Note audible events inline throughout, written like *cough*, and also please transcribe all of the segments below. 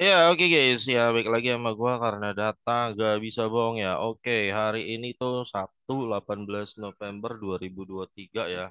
Ya, oke guys. Ya, baik lagi sama gua karena data gak bisa bohong ya. Oke, hari ini tuh Sabtu 18 November 2023 ya.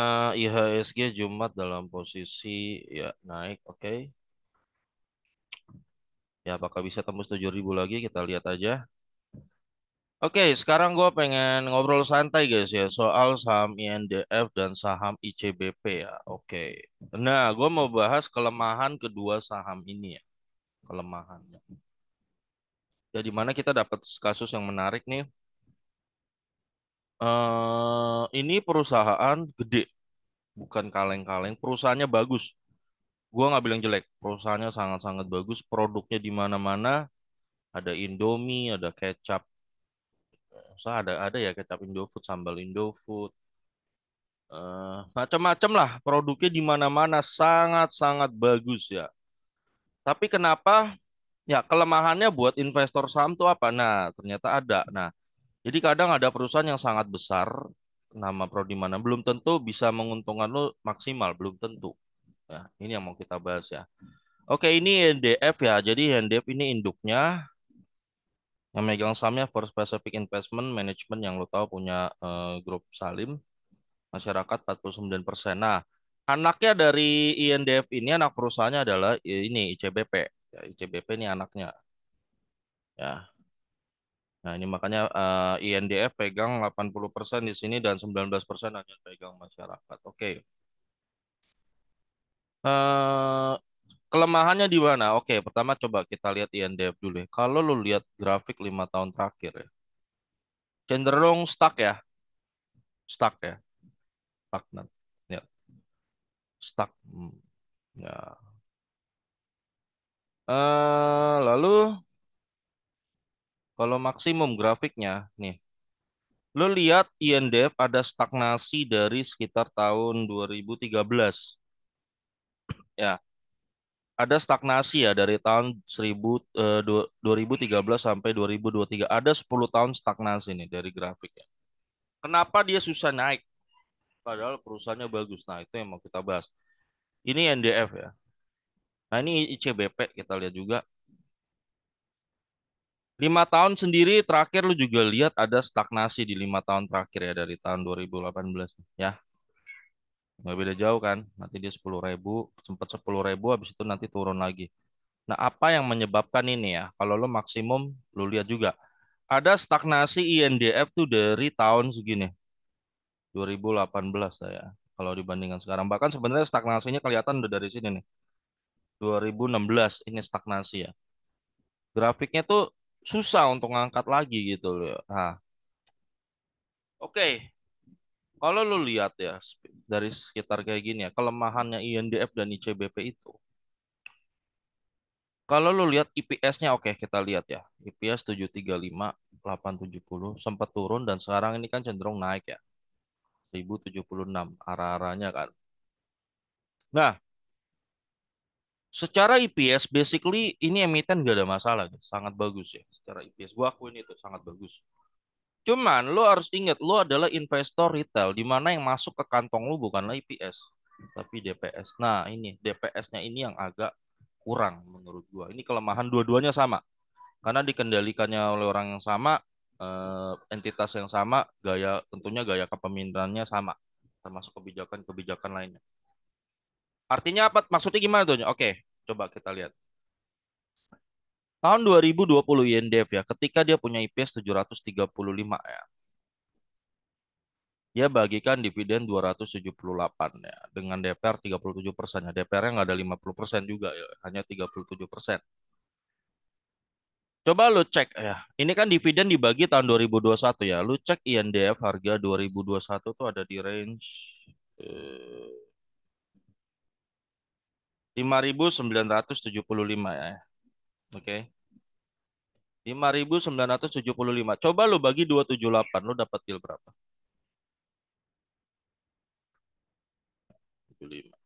Uh, eh, IHSG Jumat dalam posisi ya naik, oke. Ya, apakah bisa tembus 7000 lagi? Kita lihat aja. Oke, sekarang gue pengen ngobrol santai guys ya soal saham INDF dan saham ICBP ya. Oke. Nah, gue mau bahas kelemahan kedua saham ini ya. Kelemahannya. Jadi ya, mana kita dapat kasus yang menarik nih. Uh, ini perusahaan gede, bukan kaleng-kaleng. Perusahaannya bagus. Gue nggak bilang jelek. Perusahaannya sangat-sangat bagus. Produknya di mana-mana. Ada Indomie, ada kecap usah ada ada ya kecap Indofood, sambal Indofood. Uh, macam-macam lah produknya di mana-mana sangat-sangat bagus ya. Tapi kenapa ya kelemahannya buat investor saham tuh apa? Nah, ternyata ada. Nah, jadi kadang ada perusahaan yang sangat besar nama di mana belum tentu bisa menguntungkan lo maksimal, belum tentu. Ya, ini yang mau kita bahas ya. Oke, ini NDF ya. Jadi NDF ini induknya yang megang sahamnya for specific investment management yang lo tahu punya uh, grup Salim masyarakat 49 persen. Nah, anaknya dari INDF ini anak perusahaannya adalah eh, ini ICBP. Ya, ICBP ini anaknya. Ya. Nah, ini makanya uh, eh, INDF pegang 80 persen di sini dan 19 persen hanya pegang masyarakat. Oke. Okay. Uh, kelemahannya di mana? Oke, pertama coba kita lihat INDF dulu. Ya. Kalau lu lihat grafik lima tahun terakhir ya, cenderung stuck ya, stuck ya, stagnan, ya, stuck. Hmm, ya. Uh, lalu kalau maksimum grafiknya nih, lo lihat INDF ada stagnasi dari sekitar tahun 2013. Ya, ada stagnasi ya dari tahun 1000, eh, 2013 sampai 2023. Ada 10 tahun stagnasi nih dari grafiknya. Kenapa dia susah naik? Padahal perusahaannya bagus. Nah, itu yang mau kita bahas. Ini NDF ya. Nah, ini ICBP kita lihat juga. Lima tahun sendiri terakhir lu juga lihat ada stagnasi di lima tahun terakhir ya dari tahun 2018 ya nggak beda jauh kan nanti dia sepuluh ribu sempat sepuluh ribu habis itu nanti turun lagi nah apa yang menyebabkan ini ya kalau lo maksimum lo lihat juga ada stagnasi INDF tuh dari tahun segini 2018 saya kalau dibandingkan sekarang bahkan sebenarnya stagnasinya kelihatan udah dari sini nih 2016 ini stagnasi ya grafiknya tuh susah untuk ngangkat lagi gitu loh nah, oke kalau lu lihat ya dari sekitar kayak gini ya, kelemahannya INDF dan ICBP itu. Kalau lu lihat IPS-nya oke okay, kita lihat ya. IPS 735 870 sempat turun dan sekarang ini kan cenderung naik ya. 1076 arah-arahnya kan. Nah, secara IPS basically ini emiten gak ada masalah sangat bagus ya secara IPS gua akuin itu sangat bagus Cuman lo harus ingat lo adalah investor retail di mana yang masuk ke kantong lo bukanlah IPS tapi DPS. Nah, ini DPS-nya ini yang agak kurang menurut gua. Ini kelemahan dua-duanya sama. Karena dikendalikannya oleh orang yang sama, eh, entitas yang sama, gaya tentunya gaya kepemimpinannya sama termasuk kebijakan-kebijakan lainnya. Artinya apa? Maksudnya gimana tuh? Oke, coba kita lihat. Tahun 2020 dev ya, ketika dia punya IPS 735 ya. Dia bagikan dividen 278 ya, dengan DPR 37 persen ya. DPR-nya nggak ada 50 persen juga ya, hanya 37 persen. Coba lu cek ya, ini kan dividen dibagi tahun 2021 ya. Lu cek INDF harga 2021 tuh ada di range eh, 5.975 ya. Oke. Okay. 5975. Coba lu bagi 278, lu dapat yield berapa? 75.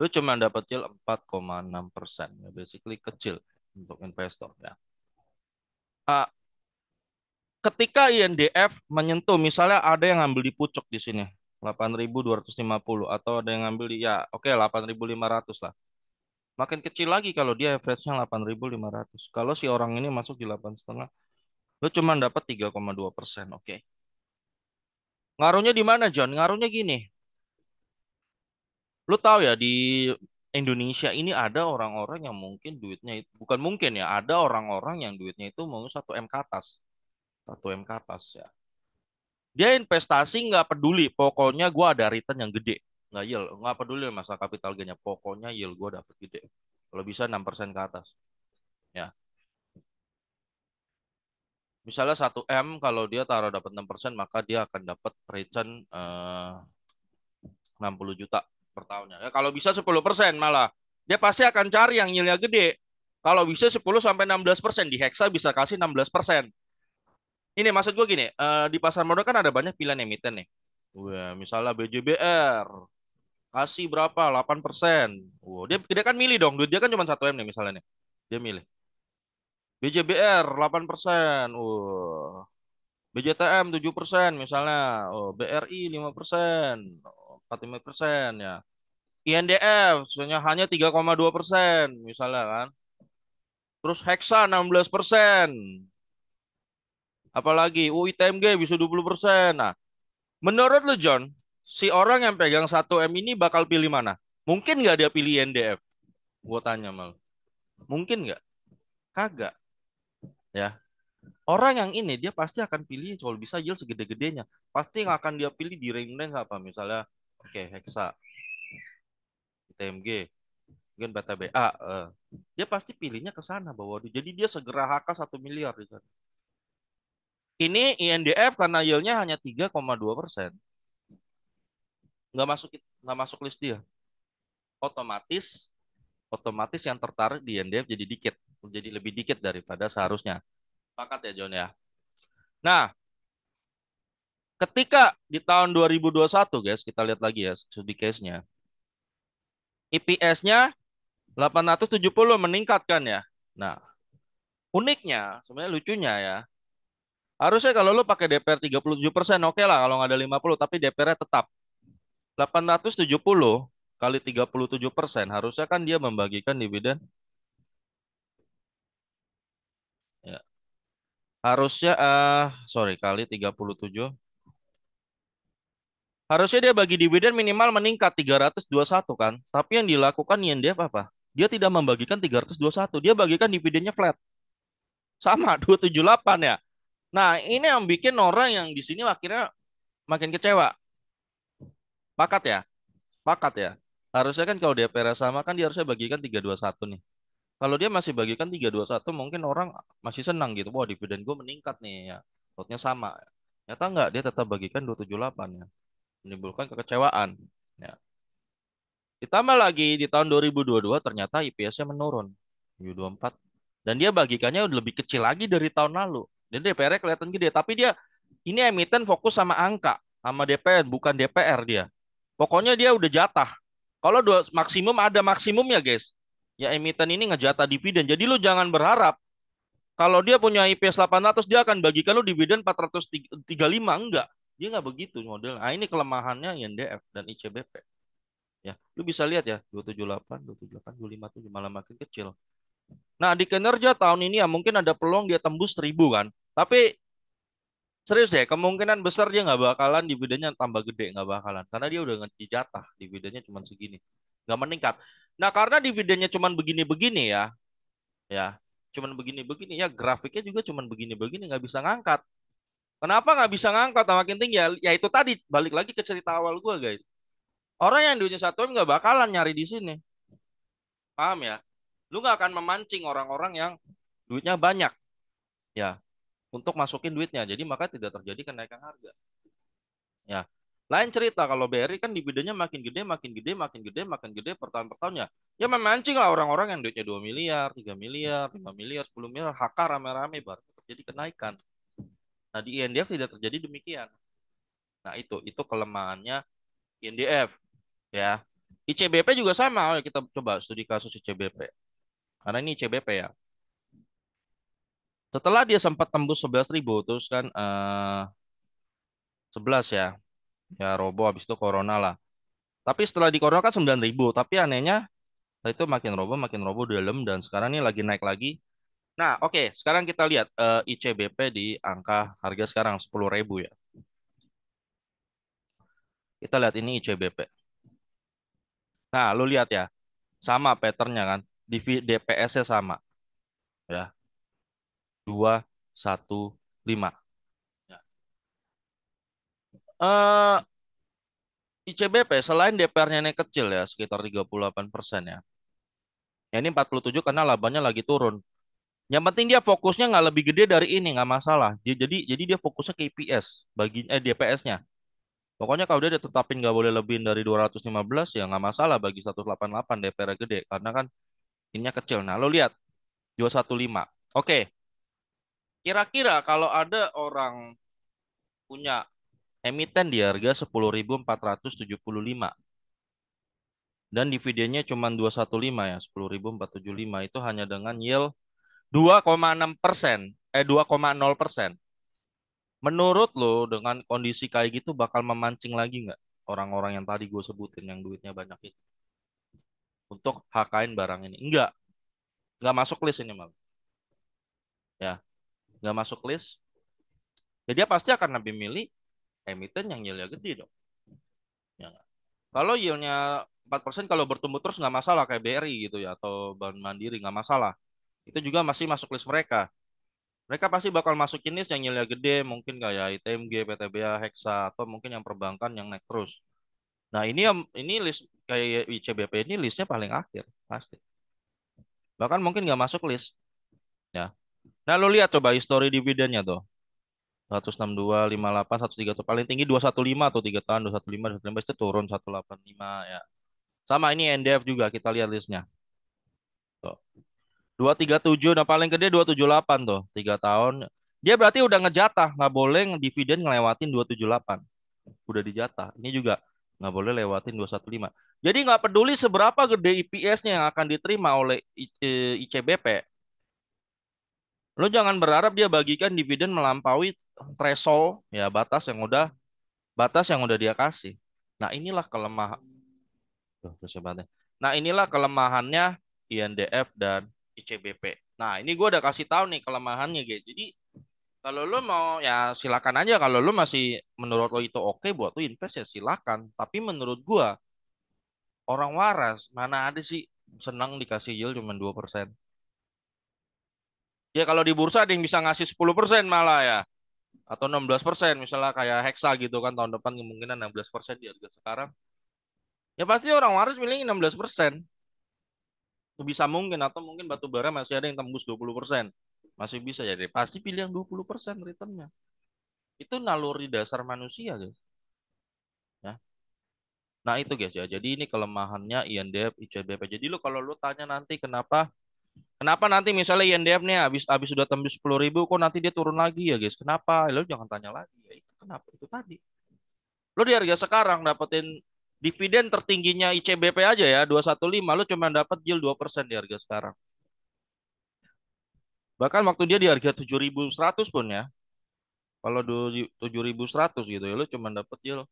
Lu cuma dapat yield 4,6 persen. Ya, basically kecil untuk investor. Ya. Uh, ketika INDF menyentuh, misalnya ada yang ambil di pucuk di sini, 8.250 atau ada yang ngambil di, ya oke okay, 8.500 lah makin kecil lagi kalau dia average-nya 8.500. Kalau si orang ini masuk di 8,5, lu cuma dapat 3,2 persen, oke? Okay? Ngaruhnya di mana, John? Ngaruhnya gini. Lu tahu ya di Indonesia ini ada orang-orang yang mungkin duitnya itu bukan mungkin ya, ada orang-orang yang duitnya itu mau satu m ke atas, satu m ke atas ya. Dia investasi nggak peduli, pokoknya gue ada return yang gede nggak yield nggak peduli masalah kapital gainnya pokoknya yield gue dapet gede kalau bisa enam persen ke atas ya misalnya satu m kalau dia taruh dapat persen maka dia akan dapat return eh, puluh juta per tahunnya ya, kalau bisa sepuluh persen malah dia pasti akan cari yang yieldnya gede kalau bisa 10 sampai 16% di Hexa bisa kasih 16%. Ini maksud gue gini, eh, di pasar modal kan ada banyak pilihan emiten nih. Wah, misalnya BJBR kasih berapa? 8 persen. Wow, dia, dia kan milih dong. Duit dia kan cuma satu m nih misalnya nih. Dia milih. BJBR 8 persen. Wow. BJTM 7 persen misalnya. Oh, BRI 5 persen. 45 persen ya. INDF sebenarnya hanya 3,2 persen misalnya kan. Terus Hexa 16 persen. Apalagi UITMG bisa 20 persen. Nah, Menurut lu John, si orang yang pegang 1M ini bakal pilih mana? Mungkin nggak dia pilih NDF? Gue tanya mal. Mungkin nggak? Kagak. Ya. Orang yang ini dia pasti akan pilih kalau bisa yield segede-gedenya. Pasti yang akan dia pilih di range range apa? Misalnya oke okay, Hexa, TMG, mungkin BTBA. Uh, eh. dia pasti pilihnya ke sana bahwa jadi dia segera HK satu miliar di sana. Ini INDF karena yieldnya hanya 3,2 persen. Nggak masuk nggak masuk list dia. Otomatis otomatis yang tertarik di INDF jadi dikit, jadi lebih dikit daripada seharusnya. Pakat ya John ya. Nah, ketika di tahun 2021 guys, kita lihat lagi ya studi case-nya. IPS-nya 870 meningkatkan ya. Nah, uniknya sebenarnya lucunya ya Harusnya kalau lo pakai DPR 37 persen, oke okay lah kalau nggak ada 50, tapi DPR-nya tetap. 870 kali 37 persen, harusnya kan dia membagikan dividen. Ya. Harusnya, uh, sorry, kali 37. Harusnya dia bagi dividen minimal meningkat 321 kan. Tapi yang dilakukan dia apa? Dia tidak membagikan 321, dia bagikan dividennya flat. Sama 278 ya. Nah, ini yang bikin orang yang di sini akhirnya makin kecewa. Pakat ya? Pakat ya? Harusnya kan kalau DPR sama kan dia harusnya bagikan 321 nih. Kalau dia masih bagikan 321 mungkin orang masih senang gitu. Wah, dividen gue meningkat nih ya. Lotnya sama. Nyata enggak dia tetap bagikan 278 ya. Menimbulkan kekecewaan. Ya. Ditambah lagi di tahun 2022 ternyata IPS-nya menurun. 24 Dan dia bagikannya lebih kecil lagi dari tahun lalu dan DPR kelihatan gede, tapi dia ini emiten fokus sama angka, sama DPR, bukan DPR dia. Pokoknya dia udah jatah. Kalau dua, maksimum ada maksimum ya guys. Ya emiten ini ngejatah dividen. Jadi lu jangan berharap kalau dia punya IP 800 dia akan bagikan lu dividen 435 enggak. Dia nggak begitu model. Nah, ini kelemahannya INDF dan ICBP. Ya, lu bisa lihat ya 278, 278, 257 malah makin kecil. Nah, di kinerja tahun ini ya mungkin ada peluang dia tembus 1000 kan. Tapi serius ya kemungkinan besar dia nggak bakalan dividennya tambah gede, nggak bakalan. Karena dia udah ngerti jatah, dividennya cuma segini. Nggak meningkat. Nah, karena dividennya cuma begini-begini ya. Ya, cuman begini-begini ya grafiknya juga cuman begini-begini nggak bisa ngangkat. Kenapa nggak bisa ngangkat makin tinggi ya, ya itu tadi balik lagi ke cerita awal gue guys. Orang yang duitnya satu nggak bakalan nyari di sini. Paham ya? Lu nggak akan memancing orang-orang yang duitnya banyak, ya, untuk masukin duitnya. Jadi maka tidak terjadi kenaikan harga. Ya, lain cerita kalau BRI kan dividennya makin gede, makin gede, makin gede, makin gede per tahun per tahunnya. Ya memancing lah orang-orang yang duitnya 2 miliar, 3 miliar, 5 miliar, 10 miliar, HK rame-rame baru terjadi kenaikan. Nah di INDF tidak terjadi demikian. Nah itu itu kelemahannya INDF ya. ICBP juga sama, kita coba studi kasus ICBP. Karena ini CBP ya. Setelah dia sempat tembus 11.000 terus kan uh, eh, 11 ya. Ya robo habis itu corona lah. Tapi setelah di corona kan 9.000, tapi anehnya itu makin robo makin robo dalam dan sekarang ini lagi naik lagi. Nah, oke, okay, sekarang kita lihat uh, eh, ICBP di angka harga sekarang 10.000 ya. Kita lihat ini ICBP. Nah, lu lihat ya. Sama patternnya kan. DPS-nya sama. Ya. 2 1 5. Ya. Uh, eh, ICBP selain DPR-nya ini kecil ya, sekitar 38 persen ya. ya. Ini 47 karena labanya lagi turun. Yang penting dia fokusnya nggak lebih gede dari ini, nggak masalah. Jadi jadi dia fokusnya ke IPS, bagi eh DPS-nya. Pokoknya kalau dia ditetapin nggak boleh lebih dari 215 ya nggak masalah bagi 188 DPR gede karena kan ininya kecil. Nah, lo lihat 215. Oke. Kira-kira kalau ada orang punya emiten di harga 10.475 dan dividennya cuma 215 ya, 10.475 itu hanya dengan yield 2,6 persen, eh 2,0 persen. Menurut lo dengan kondisi kayak gitu bakal memancing lagi nggak orang-orang yang tadi gue sebutin yang duitnya banyak itu? untuk HKN barang ini. Enggak. Enggak masuk list ini, Bang. Ya. Enggak masuk list. Jadi ya, dia pasti akan lebih milih emiten yang yieldnya gede dong. Ya. Kalau yieldnya 4% kalau bertumbuh terus nggak masalah kayak BRI gitu ya atau Bank Mandiri nggak masalah. Itu juga masih masuk list mereka. Mereka pasti bakal masukin list yang yieldnya gede, mungkin kayak ITMG, PTBA, Hexa, atau mungkin yang perbankan yang naik terus. Nah ini yang ini list kayak ICBP ini listnya paling akhir pasti. Bahkan mungkin nggak masuk list. Ya. Nah lu lihat coba history dividennya tuh. 162, 58, 13 tuh paling tinggi 215 atau 3 tahun 215, 215 itu turun 185 ya. Sama ini NDF juga kita lihat listnya. Tuh. 237 nah paling gede 278 tuh 3 tahun. Dia berarti udah ngejatah, nggak boleh dividen ngelewatin 278. Udah dijatah. Ini juga nggak boleh lewatin 215. Jadi nggak peduli seberapa gede IPS-nya yang akan diterima oleh ICBP. Eh, Lo jangan berharap dia bagikan dividen melampaui threshold ya batas yang udah batas yang udah dia kasih. Nah, inilah kelemahan ya, Nah, inilah kelemahannya INDF dan ICBP. Nah, ini gue udah kasih tahu nih kelemahannya, guys. Jadi kalau lu mau ya silakan aja kalau lu masih menurut lo itu oke okay, buat lu invest ya silakan. Tapi menurut gua orang waras mana ada sih senang dikasih yield cuma 2%. Ya kalau di bursa ada yang bisa ngasih 10% malah ya. Atau 16% misalnya kayak Hexa gitu kan tahun depan kemungkinan 16% di harga sekarang. Ya pasti orang waras milih 16%. Bisa mungkin atau mungkin batu bara masih ada yang tembus 20% masih bisa jadi ya, pasti pilih yang 20% returnnya itu naluri dasar manusia guys ya nah itu guys ya jadi ini kelemahannya INDF ICBP jadi lo kalau lo tanya nanti kenapa Kenapa nanti misalnya INDF nih habis habis sudah tembus sepuluh ribu kok nanti dia turun lagi ya guys? Kenapa? Eh, lo jangan tanya lagi ya itu kenapa itu tadi. Lo di harga sekarang dapetin dividen tertingginya ICBP aja ya 215 lo cuma dapat yield persen di harga sekarang. Bahkan waktu dia di harga 7.100 pun ya. Kalau 7.100 gitu ya, lu cuma dapet yield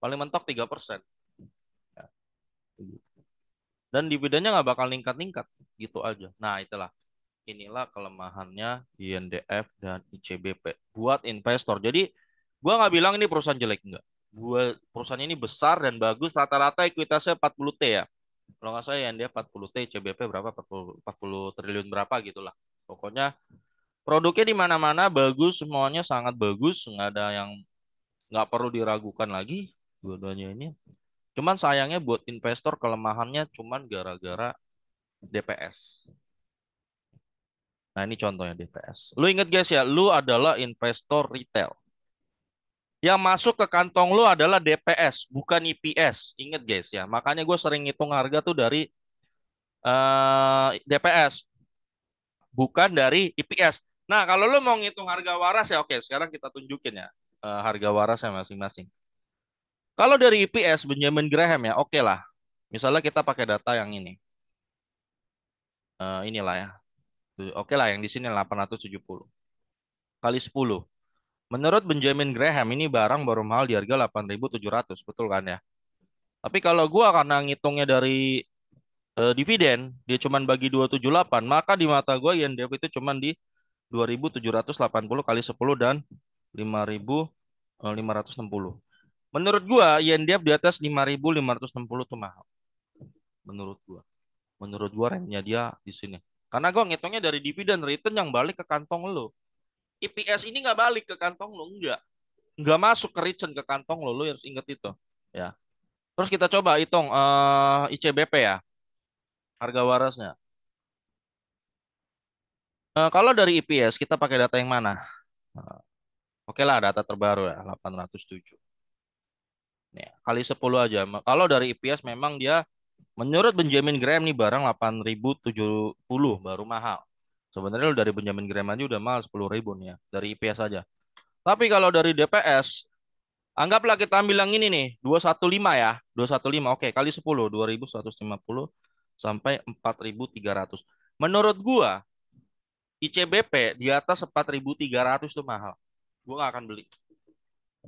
paling mentok 3%. Ya. Dan dividennya nggak bakal ningkat-ningkat gitu aja. Nah itulah inilah kelemahannya INDF dan ICBP buat investor. Jadi gua nggak bilang ini perusahaan jelek enggak. Gua perusahaan ini besar dan bagus rata-rata ekuitasnya 40T ya. Kalau nggak salah INDF 40T, ICBP berapa 40, 40 triliun berapa gitulah. Pokoknya produknya di mana-mana bagus, semuanya sangat bagus, nggak ada yang nggak perlu diragukan lagi dua-duanya ini. Cuman sayangnya buat investor kelemahannya cuman gara-gara DPS. Nah ini contohnya DPS. Lu inget guys ya, lu adalah investor retail. Yang masuk ke kantong lu adalah DPS, bukan IPS. Ingat guys ya, makanya gue sering ngitung harga tuh dari uh, eh, DPS bukan dari IPS. Nah, kalau lo mau ngitung harga waras ya oke, sekarang kita tunjukin ya uh, harga warasnya masing-masing. Kalau dari IPS Benjamin Graham ya oke lah. Misalnya kita pakai data yang ini. Uh, inilah ya. Oke lah yang di sini 870 kali 10. Menurut Benjamin Graham ini barang baru mahal di harga 8.700, betul kan ya? Tapi kalau gua karena ngitungnya dari uh, dividen dia cuma bagi 278 maka di mata gue yen dev itu cuma di 2780 kali 10 dan 5560 eh, menurut gue dev di atas 5560 itu mahal menurut gue menurut gue rentnya dia di sini karena gue ngitungnya dari dividen return yang balik ke kantong lo IPS e ini nggak balik ke kantong lo enggak nggak masuk ke return ke kantong lo lo harus inget itu ya terus kita coba hitung uh, eh, ICBP ya harga warasnya. Nah, kalau dari IPS kita pakai data yang mana? Nah, Oke lah data terbaru ya 807. Nih, kali 10 aja. Kalau dari IPS memang dia menurut Benjamin Graham nih barang 8070 baru mahal. Sebenarnya dari Benjamin Graham aja udah mahal 10.000 nih ya dari IPS aja. Tapi kalau dari DPS anggaplah kita ambil yang ini nih 215 ya. 215. Oke, kali 10 2150 sampai 4.300. Menurut gua ICBP di atas 4.300 itu mahal. Gua nggak akan beli.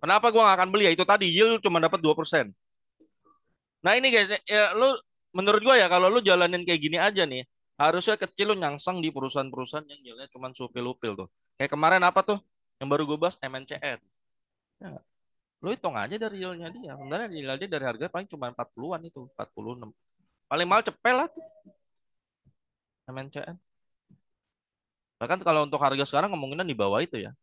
Kenapa gua nggak akan beli? Ya itu tadi yield cuma dapat 2%. Nah, ini guys, ya, ya, lu menurut gua ya kalau lu jalanin kayak gini aja nih, harusnya kecil lu nyangsang di perusahaan-perusahaan yang yieldnya cuma supil-upil tuh. Kayak kemarin apa tuh? Yang baru gua bahas mncr Ya, lu hitung aja dari yieldnya dia. Sebenarnya yieldnya dari harga paling cuma 40-an itu, empat puluh enam Paling mal cepel lah tuh. MNCN. Bahkan kalau untuk harga sekarang kemungkinan di bawah itu ya.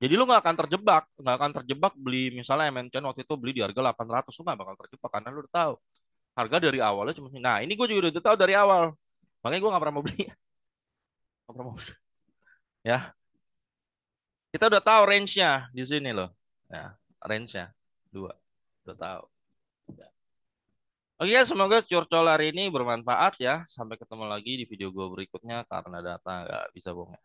Jadi lu nggak akan terjebak, nggak akan terjebak beli misalnya MNCN waktu itu beli di harga 800 lu nggak bakal terjebak karena lu udah tahu harga dari awalnya cuma nah ini gue juga udah tahu dari awal makanya gue nggak pernah mau beli *laughs* nggak pernah mau beli ya kita udah tahu range nya di sini loh ya range nya dua udah tahu Oke ya semoga curcol hari ini bermanfaat ya. Sampai ketemu lagi di video gue berikutnya karena data nggak bisa bohong. Ya.